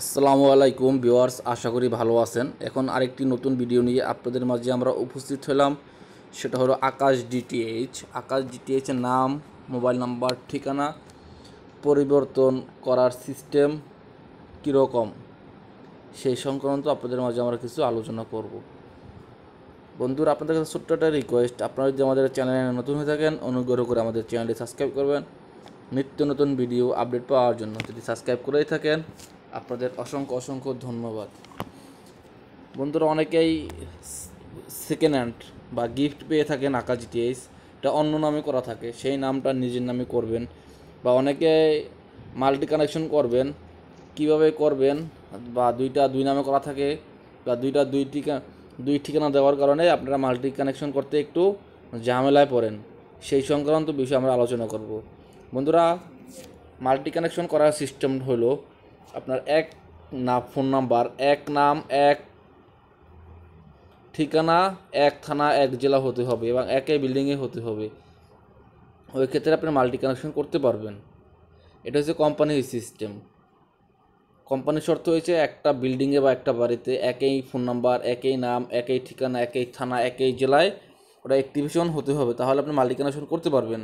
আসসালামু আলাইকুম ভিওয়ার্স আশা করি ভালো আছেন এখন আরেকটি নতুন ভিডিও নিয়ে আপনাদের মাঝে আমরা উপস্থিত হলাম সেটা হলো আকাশ ডিটিএইচ আকাশ ডিটিএইচের নাম মোবাইল নাম্বার ঠিকানা পরিবর্তন করার সিস্টেম কীরকম সেই সংক্রান্ত আপনাদের মাঝে আমরা কিছু আলোচনা করব বন্ধুরা আপনাদের কাছে ছোট্ট একটা রিকোয়েস্ট আপনারা যদি আমাদের চ্যানেলে নতুন হয়ে থাকেন অনুগ্রহ করে আমাদের চ্যানেলটি সাবস্ক্রাইব করবেন নিত্য নতুন ভিডিও আপডেট পাওয়ার জন্য যদি সাবস্ক্রাইব করেই থাকেন আপনাদের অসংখ্য অসংখ্য ধন্যবাদ বন্ধুরা অনেকেই সেকেন্ড হ্যান্ড বা গিফট পেয়ে থাকেন আকা জিটিএস এটা অন্য নামে করা থাকে সেই নামটা নিজের নামে করবেন বা অনেকে মাল্টি কানেকশন করবেন কিভাবে করবেন বা দুইটা দুই নামে করা থাকে বা দুইটা দুই ঠিকানা দুই ঠিকানা দেওয়ার কারণে আপনারা মাল্টি কানেকশন করতে একটু ঝামেলায় পড়েন সেই সংক্রান্ত বিষয়ে আমরা আলোচনা করব বন্ধুরা মাল্টি কানেকশন করার সিস্টেম হলো আপনার এক না ফোন নাম্বার এক নাম এক ঠিকানা এক থানা এক জেলা হতে হবে এবং একই বিল্ডিংয়ে হতে হবে ওই ক্ষেত্রে আপনি মাল্টি কানেকশন করতে পারবেন এটা হচ্ছে কোম্পানির সিস্টেম কোম্পানির শর্ত হয়েছে একটা বিল্ডিংয়ে বা একটা বাড়িতে একই ফোন নাম্বার একই নাম একই ঠিকানা একই থানা একই জেলায় ওটা অ্যাক্টিভেশন হতে হবে তাহলে আপনি মাল্টি কানেকশন করতে পারবেন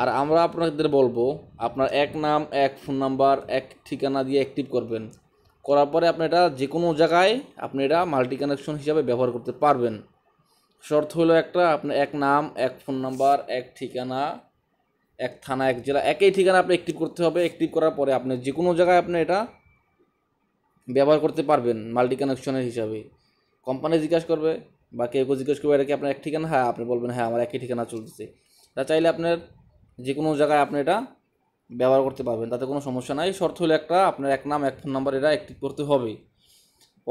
আর আমরা আপনাদের বলবো আপনার এক নাম এক ফোন নাম্বার এক ঠিকানা দিয়ে অ্যাক্টিভ করবেন করার পরে আপনি এটা যে কোনো জায়গায় আপনি এটা মাল্টি কানেকশন হিসাবে ব্যবহার করতে পারবেন শর্ত হলো একটা আপনার এক নাম এক ফোন নাম্বার এক ঠিকানা এক থানা এক জেলা একই ঠিকানা আপনি অ্যাক্টিভ করতে হবে অ্যাক্টিভ করার পরে আপনি যে কোনো জায়গায় আপনি এটা ব্যবহার করতে পারবেন মাল্টি কানেকশনের হিসাবে কোম্পানি জিজ্ঞাসা করবে বা কেউ কেউ জিজ্ঞেস করবে এটা কি আপনার এক ঠিকানা হ্যাঁ আপনি বলবেন হ্যাঁ আমার একই ঠিকানা চলতেছে তা চাইলে আপনার যে কোনো জায়গায় আপনি এটা ব্যবহার করতে পারবেন তাতে কোনো সমস্যা নাই শর্ত হলো একটা আপনার এক নাম এক ফোন নাম্বার এটা অ্যাক্টিভ করতে হবে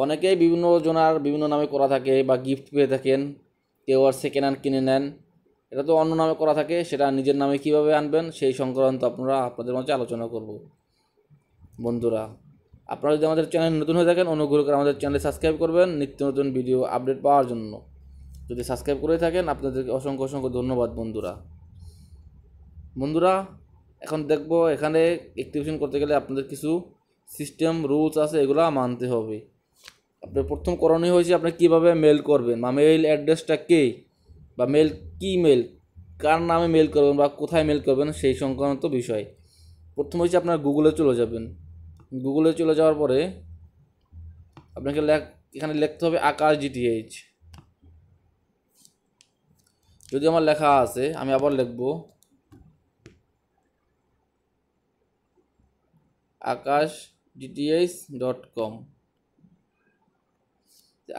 অনেকেই বিভিন্ন জনার বিভিন্ন নামে করা থাকে বা গিফট পেয়ে থাকেন কেউ আর সেকেন্ড হ্যান্ড কিনে নেন এটা তো অন্য নামে করা থাকে সেটা নিজের নামে কিভাবে আনবেন সেই সংক্রান্ত আপনারা আপনাদের মধ্যে আলোচনা করব বন্ধুরা আপনারা যদি আমাদের চ্যানেল নতুন হয়ে থাকেন অনুগ্রহ করে আমাদের চ্যানেলে সাবস্ক্রাইব করবেন নিত্য নতুন ভিডিও আপডেট পাওয়ার জন্য যদি সাবস্ক্রাইব করে থাকেন আপনাদেরকে অসংখ্য অসংখ্য ধন্যবাদ বন্ধুরা বন্ধুরা এখন দেখব এখানে অ্যাক্টিভেশন করতে গেলে আপনাদের কিছু সিস্টেম রুলস আছে এগুলো মানতে হবে আপনার প্রথম করণীয় হয়েছে আপনি কীভাবে মেল করবেন বা মেল অ্যাড্রেসটা কে বা মেল কী মেল কার নামে মেল করবেন বা কোথায় মেল করবেন সেই সংক্রান্ত বিষয় প্রথম হয়েছে আপনার গুগলে চলে যাবেন গুগলে চলে যাওয়ার পরে আপনাকে এখানে লিখতে হবে আকাশ জিটিএইচ যদি আমার লেখা আছে আমি আবার লিখবো Akash DTS dot com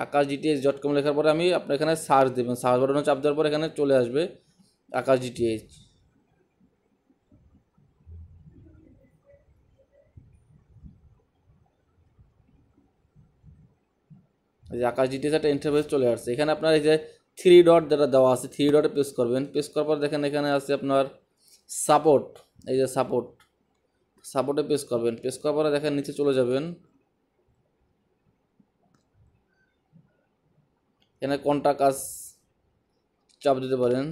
Akash DTS dot com লেখার পরে আমি আপনার এখানে সার্চ দেবেন সার্চ বাটনে চাপ দেওয়ার পর এখানে চলে আসবে আকাশ ডিটিএস যে আকাশ ডিটিএস একটা ইন্টারভেস চলে আসছে এখানে আপনার এই যে থ্রি ডট যেটা দেওয়া আছে থ্রি ডটে প্রেস করবেন প্রেস করার পর দেখেন এখানে আছে আপনার সাপোর্ট এই যে সাপোর্ট সাপোর্টে প্রেস করবেন প্রেস করার পরে দেখেন নিচে চলে যাবেন এখানে কোনটা কাজ চাপ দিতে পারেন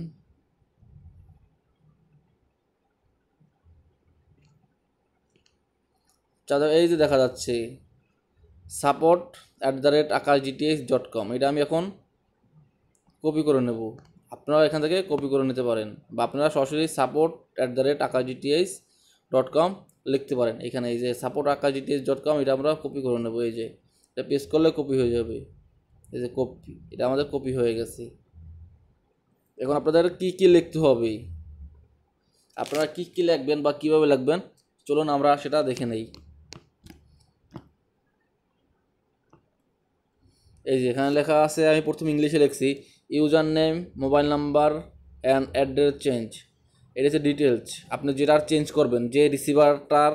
এই যে দেখা যাচ্ছে support at the rate Akash GTS dot com এটা আমি এখন কপি করে নেব আপনারা এখান থেকে কপি করে নিতে পারেন বা আপনারা সরাসরি support at the rate Akash GTS dot com লিখতে পারেন এখানে এই যে সাপোর্ট ডিটেলস ডট কম এটা আমরা কপি করে নেবো এই যে এটা পেস্ট করলে কপি হয়ে যাবে এই যে কপি এটা আমাদের কপি হয়ে গেছে এখন আপনাদের কি কি লিখতে হবে আপনারা কি কি লিখবেন বা কিভাবে লিখবেন চলুন আমরা সেটা দেখে নেই এই যে এখানে লেখা আছে আমি প্রথম ইংলিশে লিখছি user name mobile number and address change এটা হচ্ছে ডিটেলস আপনি যেটা চেঞ্জ করবেন যে রিসিভারটার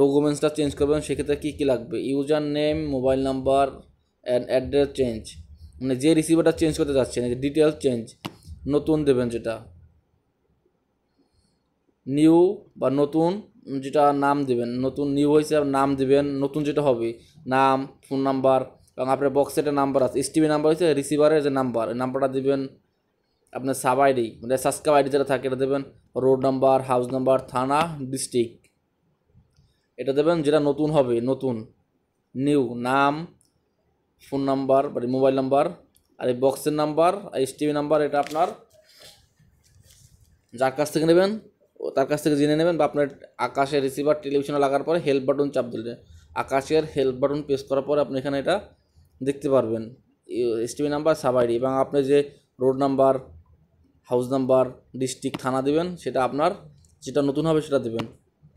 ডকুমেন্টসটা চেঞ্জ করবেন সেক্ষেত্রে কী কী লাগবে user name mobile number and address change মানে যে রিসিভারটা চেঞ্জ করতে যাচ্ছেন ডিটেলস চেঞ্জ নতুন দেবেন যেটা নিউ বা নতুন যেটা নাম দেবেন নতুন নিউ হয়েছে নাম দেবেন নতুন যেটা হবে নাম ফোন নাম্বার এবং আপনার বক্সে একটা নাম্বার আছে এসটিভি নাম্বার হয়েছে রিসিভারের যে নাম্বার নাম্বারটা দেবেন আপনার সাব আইডি মানে সাবস্ক্রাইব আইডি যেটা থাকে এটা দেবেন রোড নাম্বার হাউস নাম্বার থানা ডিস্ট্রিক্ট এটা দেবেন যেটা নতুন হবে নতুন নিউ নাম ফোন নাম্বার মানে মোবাইল নাম্বার আর এই বক্সের নাম্বার আর টিভি নাম্বার এটা আপনার যার কাছ থেকে নেবেন তার কাছ থেকে জেনে নেবেন বা আপনার আকাশের রিসিভার টেলিভিশনে লাগার পরে হেল্প বাটন চাপ দিলে আকাশের হেল্প বাটন প্রেস করার পরে আপনি এখানে এটা দেখতে পারবেন এসটিভি নাম্বার সাব আইডি এবং আপনি যে road number house number district থানা দেবেন সেটা আপনার যেটা নতুন হবে সেটা দেবেন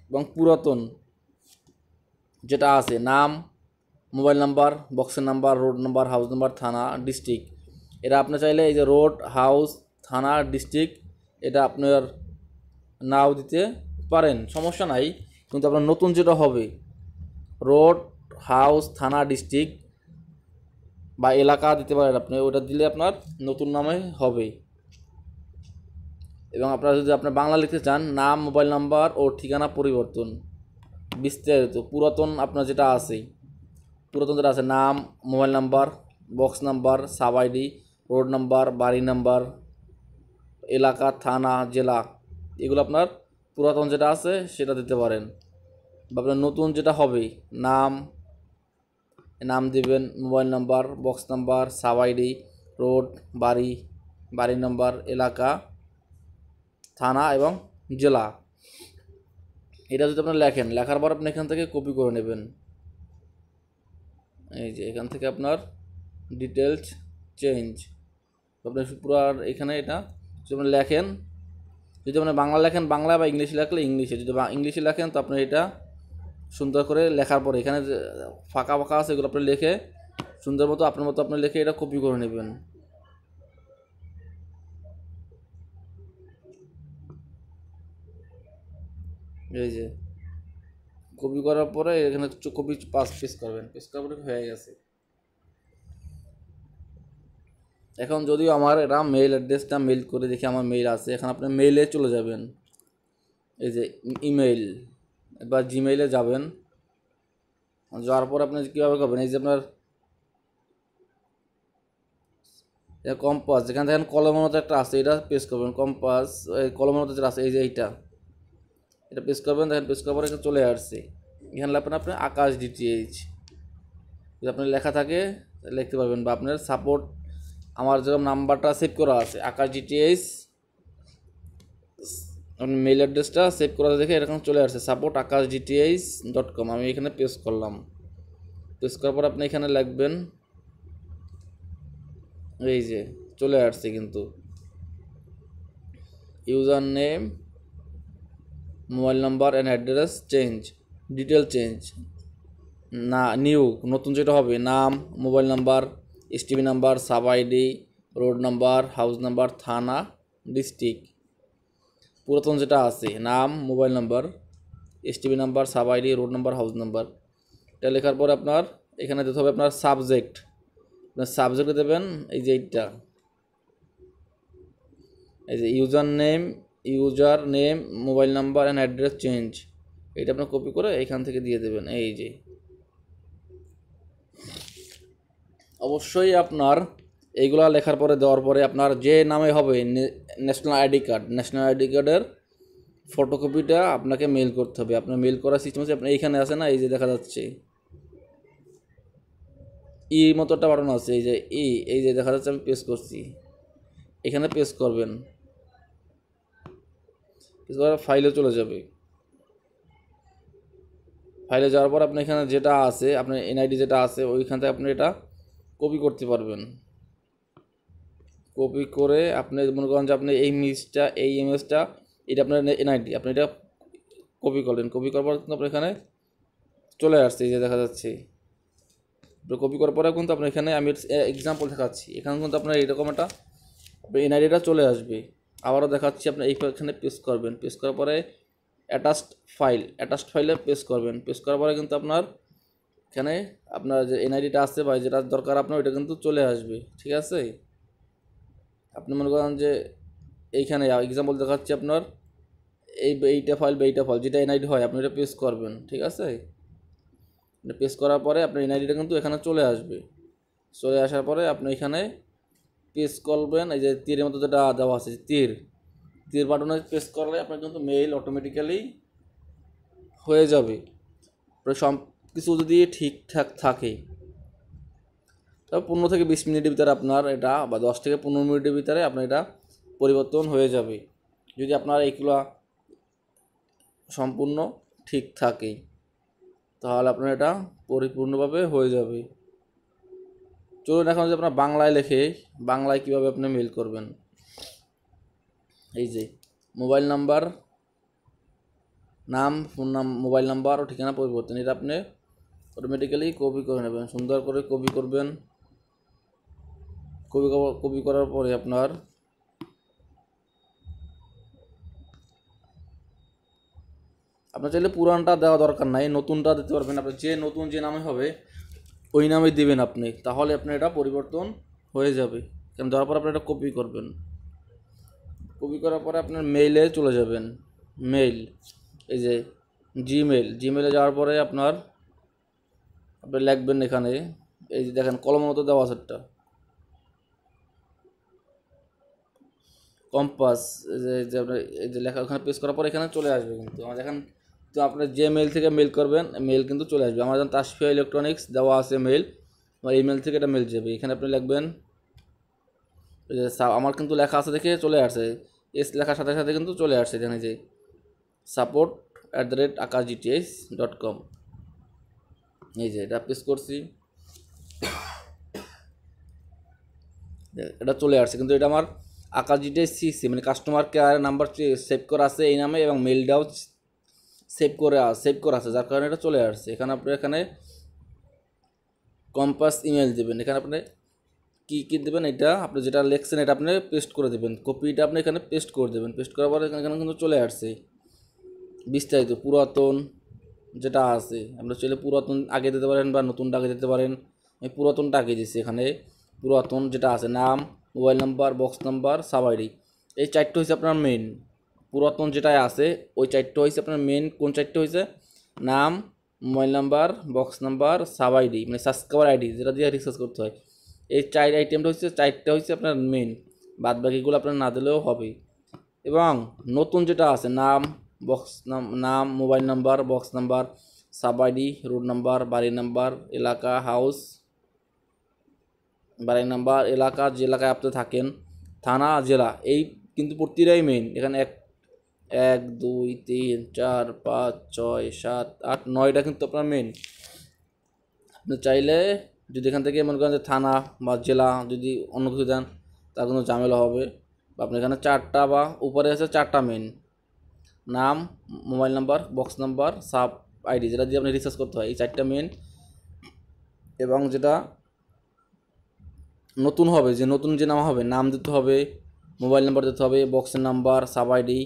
এবং পুরাতন যেটা আছে নাম মোবাইল নাম্বার বক্সের number road number house number থানা ডিস্ট্রিক্ট এটা আপনি চাইলে এই যে রোড হাউস থানা ডিস্ট্রিক্ট এটা আপনার নাও দিতে পারেন সমস্যা নাই কিন্তু আপনার নতুন যেটা হবে রোড হাউস থানা ডিস্ট্রিক্ট বা এলাকা দিতে পারেন আপনি ওটা দিলে আপনার নতুন নামে হবে এবং আপনারা যদি আপনার বাংলা লিখতে চান নাম মোবাইল নাম্বার ও ঠিকানা পরিবর্তন বিস্তারিত পুরাতন আপনার যেটা আছে পুরাতন যেটা আছে নাম mobile number box number sub ID road number বাড়ি নাম্বার এলাকা থানা জেলা এগুলো আপনার পুরাতন যেটা আছে সেটা দিতে পারেন বা আপনার নতুন যেটা হবে নাম নাম দেবেন mobile number box number sub ID road বাড়ি বাড়ি নাম্বার এলাকা থানা এবং জেলা এটা যদি আপনার লেখেন লেখার পর আপনি এখান থেকে কপি করে নেবেন এই যে এখান থেকে আপনার ডিটেলস চেঞ্জ আপনি পুরো আর এখানে এটা যদি আপনি লেখেন যদি আপনি বাংলা লেখেন বাংলা বা ইংলিশে লেখলে ইংলিশে যদি ইংলিশে লেখেন তো আপনি এটা সুন্দর করে লেখার পরে এখানে ফাঁকা ফাঁকা আছে এগুলো আপনি লিখে সুন্দর মতো আপনার মতো আপনি লিখে এটা কপি করে নেবেন এই যে কপি করার পরে এখানে কপি পাঁচ পিস করবেন পিস করার পরে হয়ে গেছে এখন যদিও আমার এটা মেইল অ্যাড্রেসটা মেইল করে দেখি আমার মেইল আছে এখন আপনি মেইলে চলে যাবেন এই যে ইমেইল বা জিমেইলে যাবেন যাওয়ার পর আপনি কীভাবে করবেন এই যে আপনার কম্পাস যেখানে দেখেন কলমের মতো একটা আছে এটা পেস করবেন কম্পাস কলমের মতো যেটা আছে এই যে এইটা এটা প্রেস করবেন দেখেন প্রেস করার এখানে চলে আসছে এখানে লাগবেন আপনার আকাশ ডিটিএইচ যদি আপনার লেখা থাকে লিখতে পারবেন বা আপনার সাপোর্ট আমার যেরকম নাম্বারটা সেভ করা আছে আকাশ ডিটিএইচ মেল অ্যাড্রেসটা সেভ করা দেখে এরকম চলে আসছে support Akash DTH dot com আমি এখানে পেস করলাম পেস করার পর আপনি এখানে লিখবেন এই যে চলে আসছে কিন্তু user name mobile number and address change detail change না নিউ নতুন যেটা হবে নাম mobile number STV number sub ID road number house number থানা ডিস্ট্রিক্ট পুরাতন যেটা আছে নাম mobile number STV number sub ID road number house number এটা লেখার পরে আপনার এখানে দিতে হবে আপনার সাবজেক্ট আপনার সাবজেক্টে দেবেন এই যে এইটা এই যে user name user name mobile number and address change এটা আপনার কপি করে এখান থেকে দিয়ে দেবেন এই যে অবশ্যই আপনার এইগুলা লেখার পরে দেওয়ার পরে আপনার যে নামে হবে national ID card national ID কার্ডের ফটোকপিটা আপনাকে মেল করতে হবে আপনার মেল করার সিস্টেম আছে আপনি এইখানে আছে না এই যে দেখা যাচ্ছে ই মতোটা বাটন আছে এই যে ই e, এই যে দেখা যাচ্ছে আমি পেস করছি এখানে পেস করবেন এছাড়া ফাইলে চলে যাবে ফাইলে যাওয়ার পর আপনি এখানে যেটা আছে আপনার এনআইডি যেটা আছে ওইখান থেকে আপনি এটা কপি করতে পারবেন কপি করে আপনি মনে করেন যে আপনি এই মিসটা এই ইমেজটা এটা আপনার এনআইডি আপনি এটা কপি করলেন কপি করার পর কিন্তু আপনার এখানে চলে আসছে এই যে দেখা যাচ্ছে কপি করার পরে কিন্তু আপনার এখানে আমি এক্সাম্পল দেখাচ্ছি এখানে কিন্তু আপনার এরকম একটা এনআইডিটা চলে আসবে আবারও দেখাচ্ছি আপনি এইখানে পেস করবেন পেস করার পরে অ্যাটাচড ফাইল অ্যাটাচড ফাইলে পেস করবেন পেস করার পরে কিন্তু আপনার এখানে আপনার যে এনআইডিটা আছে বা যেটা দরকার আপনার ওইটা কিন্তু চলে আসবে ঠিক আছে আপনি মনে করেন যে এইখানে এক্সাম্পল দেখাচ্ছি আপনার এই এইটা ফাইল বা এইটা ফাইল যেটা এনআইডি হয় আপনি এটা পেস করবেন ঠিক আছে পেস করার পরে আপনার এনআইডিটা কিন্তু এখানে চলে আসবে চলে আসার পরে আপনি এখানে প্রেস করবেন এই যে তীরের মতো যেটা দেওয়া আছে তীর তীর বাটনে প্রেস করলে আপনার কিন্তু মেইল অটোমেটিক্যালি হয়ে যাবে সব কিছু যদি ঠিকঠাক থাকে তবে পনেরো থেকে বিশ মিনিটের ভিতরে আপনার এটা বা দশ থেকে পনেরো মিনিটের ভিতরে আপনার এটা পরিবর্তন হয়ে যাবে যদি আপনার এইগুলো সম্পূর্ণ ঠিক থাকে তাহলে আপনার এটা পরিপূর্ণভাবে হয়ে যাবে চলুন এখন যে আপনার বাংলায় লেখে বাংলায় কিভাবে আপনি মেল করবেন এই যে মোবাইল নাম্বার নাম ফোন নাম মোবাইল নাম্বার ও ঠিকানা পরিবর্তন এটা আপনি অটোমেটিক্যালি কপি করে নেবেন সুন্দর করে কপি করবেন কপি কপি করার পরে আপনার আপনার চাইলে পুরানটা দেওয়া দরকার নাই নতুনটা দিতে পারবেন আপনার যে নতুন যে নামে হবে ওই নামে দিবেন আপনি তাহলে আপনার এটা পরিবর্তন হয়ে যাবে কারণ দেওয়ার পর আপনি এটা কপি করবেন কপি করার পরে আপনার মেইলে চলে যাবেন মেইল এই যে জিমেল জিমেলে যাওয়ার পরে আপনার আপনি লিখবেন এখানে এই যে দেখেন কলমের মতো দেওয়া আছে কম্পাস এই যে আপনার এই যে লেখা ওখানে পেস করার পর এখানে চলে আসবে কিন্তু আমার এখন তো আপনার যে মেল থেকে মেল করবেন মেল কিন্তু চলে আসবে আমার যেমন তাসফিয়া ইলেকট্রনিক্স দেওয়া আছে মেল আমার ইমেল থেকে এটা মেল যাবে এখানে আপনি লিখবেন আমার কিন্তু লেখা আছে দেখে চলে আসছে এস লেখার সাথে সাথে কিন্তু চলে আসছে এখানে যে support at the rate Akash GTS dot com এই যে এটা পেস করছি এটা চলে আসছে কিন্তু এটা আমার আকাশ জিটিএস সিসি মানে কাস্টমার কেয়ার নাম্বার সেভ করা আছে এই নামে এবং মেলটাও সেভ করে সেভ করা আছে যার কারণে এটা চলে আসছে এখানে আপনি এখানে কম্পাস ইমেল দেবেন এখানে আপনি কী কী দেবেন এটা আপনি যেটা লেখছেন এটা আপনি পেস্ট করে দেবেন কপিটা আপনি এখানে পেস্ট করে দেবেন পেস্ট করার পরে এখানে কিন্তু চলে আসছে বিস্তারিত পুরাতন যেটা আছে আপনি চলে পুরাতন আগে দিতে পারেন বা নতুনটা আগে দিতে পারেন আমি পুরাতনটা আগে দিচ্ছি এখানে পুরাতন যেটা আছে নাম mobile number box number sub ID এই চারটে হচ্ছে আপনার মেন পুরাতন যেটাই আছে ওই চারটে হয়েছে আপনার মেন কোন চারটে হয়েছে নাম mobile number box number sub ID মানে সাবস্ক্রাইবার আইডি যেটা দিয়ে রিসার্চ করতে হয় এই চার আইটেমটা হচ্ছে চারটা হচ্ছে আপনার মেন বাদ বাকিগুলো আপনার না দিলেও হবে এবং নতুন যেটা আছে নাম বক্স নাম নাম mobile number box number sub ID road number বাড়ি নাম্বার এলাকা হাউস বাড়ির নাম্বার এলাকা যে এলাকায় আপনি থাকেন থানা জেলা এই কিন্তু প্রতিটাই মেন এখানে এক এক দুই তিন চার পাঁচ ছয় সাত আট নয়টা কিন্তু আপনার মেন আপনি চাইলে যদি এখান থেকে মনে করেন যে থানা বা জেলা যদি অন্য কিছু দেন তার কোনো ঝামেলা হবে বা আপনি এখানে চারটা বা উপরে আছে চারটা মেন নাম mobile number box number sub ID যেটা দিয়ে আপনি রিসার্চ করতে হয় এই চারটা মেন এবং যেটা নতুন হবে যে নতুন যে নাম হবে নাম দিতে হবে মোবাইল নাম্বার দিতে হবে বক্সের number sub ID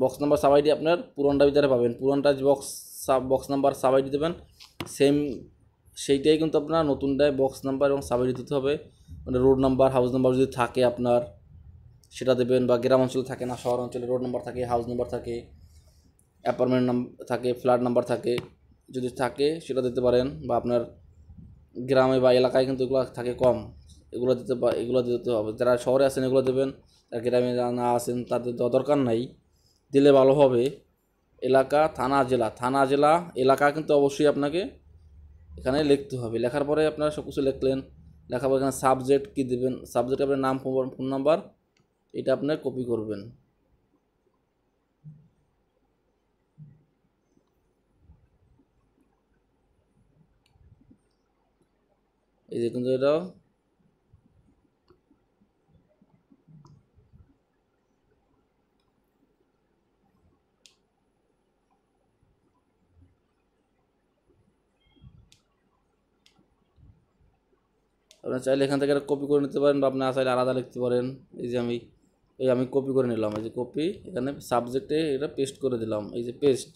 box number sub ID আপনার পুরনটা ভিতরে পাবেন পুরনটা box sub box number sub ID দেবেন সেম সেইটাই কিন্তু আপনার নতুনটায় বক্স নাম্বার এবং সাব আইডি দিতে হবে মানে রোড নাম্বার হাউস নাম্বার যদি থাকে আপনার সেটা দেবেন বা গ্রাম অঞ্চলে থাকে না শহর অঞ্চলে রোড নাম্বার থাকে হাউস নাম্বার থাকে অ্যাপার্টমেন্ট নাম্বার থাকে ফ্ল্যাট নাম্বার থাকে যদি থাকে সেটা দিতে পারেন বা আপনার গ্রামে বা এলাকায় কিন্তু এগুলো থাকে কম এগুলো দিতে এগুলো দিতে হবে যারা শহরে আসেন এগুলো দেবেন আর গ্রামে না আসেন তাদের দরকার নাই দিলে ভালো হবে এলাকা থানা জেলা থানা জেলা এলাকা কিন্তু অবশ্যই আপনাকে এখানে লিখতে হবে লেখার পরে আপনারা সব কিছু লিখলেন লেখার পরে এখানে সাবজেক্ট কী দেবেন সাবজেক্ট আপনার নাম ফোন নাম্বার এটা আপনার কপি করবেন এই যে কিন্তু এটাও আপনার চাইলে এখান থেকে একটা কপি করে নিতে পারেন বা আপনার চাইলে আলাদা লিখতে পারেন এই যে আমি এই আমি কপি করে নিলাম এই যে কপি এখানে সাবজেক্টে এটা পেস্ট করে দিলাম এই যে পেস্ট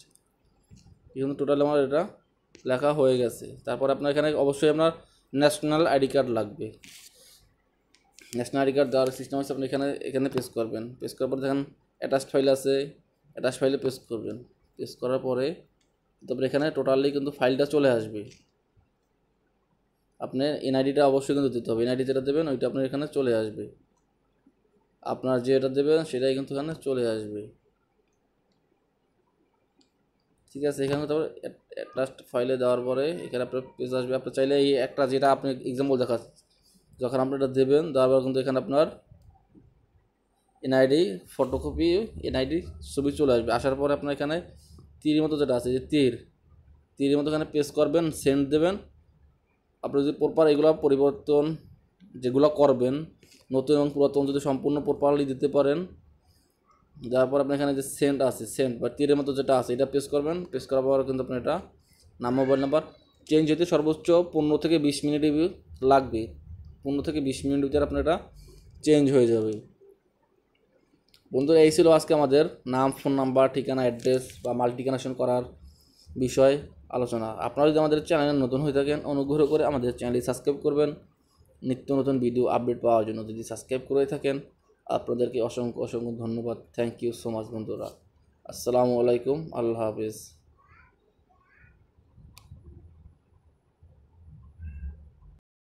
এখানে টোটাল আমার এটা লেখা হয়ে গেছে তারপর আপনার এখানে অবশ্যই আপনার ন্যাশনাল আইডি কার্ড লাগবে ন্যাশনাল আইডি কার্ড দেওয়ার সিস্টেম আছে আপনি এখানে এখানে পেস্ট করবেন পেস্ট করার পর দেখেন অ্যাটাচ ফাইল আছে অ্যাটাচ ফাইলে পেস্ট করবেন পেস্ট করার পরে তারপরে এখানে টোটালি কিন্তু ফাইলটা চলে আসবে আপনার এনআইডিটা অবশ্যই কিন্তু দিতে হবে এনআইডি যেটা দেবেন ওইটা আপনার এখানে চলে আসবে আপনার যেটা দেবেন সেটাই কিন্তু এখানে চলে আসবে ঠিক আছে এখানে তারপর অ্যাটাচড ফাইলে দেওয়ার পরে এখানে আপনার পেজ আসবে আপনার চাইলে এই একটা যেটা আপনি এক্সাম্পল দেখা যখন আপনি এটা দেবেন দেওয়ার পর কিন্তু এখানে আপনার এনআইডি ফটোকপি এনআইডি ছবি চলে আসবে আসার পরে আপনার এখানে তীর মতো যেটা আছে যে তীর তীরের মতো এখানে পেস করবেন সেন্ড দেবেন আপনি যদি প্রপার এগুলো পরিবর্তন যেগুলো করবেন নতুন এবং পুরাতন যদি সম্পূর্ণ প্রপারলি দিতে পারেন তারপর আপনি এখানে যে সেন্ট আছে সেন্ট বা তীরের মতো যেটা আছে এটা প্রেস করবেন প্রেস করার পর কিন্তু আপনার এটা নাম মোবাইল নাম্বার চেঞ্জ হতে সর্বোচ্চ পনেরো থেকে বিশ মিনিট লাগবে পনেরো থেকে বিশ মিনিট ভিতরে আপনার এটা চেঞ্জ হয়ে যাবে বন্ধুরা এই ছিল আজকে আমাদের নাম ফোন নাম্বার ঠিকানা অ্যাড্রেস বা মাল্টিকানেকশন করার বিষয় আলোচনা আপনারা যদি আমাদের চ্যানেলে নতুন হয়ে থাকেন অনুগ্রহ করে আমাদের চ্যানেলটি সাবস্ক্রাইব করবেন নিত্য নতুন ভিডিও আপডেট পাওয়ার জন্য যদি সাবস্ক্রাইব করে থাকেন আপনাদেরকে অসংখ্য অসংখ্য ধন্যবাদ থ্যাংক ইউ সো মাচ বন্ধুরা আসসালামু আলাইকুম আল্লাহ হাফিজ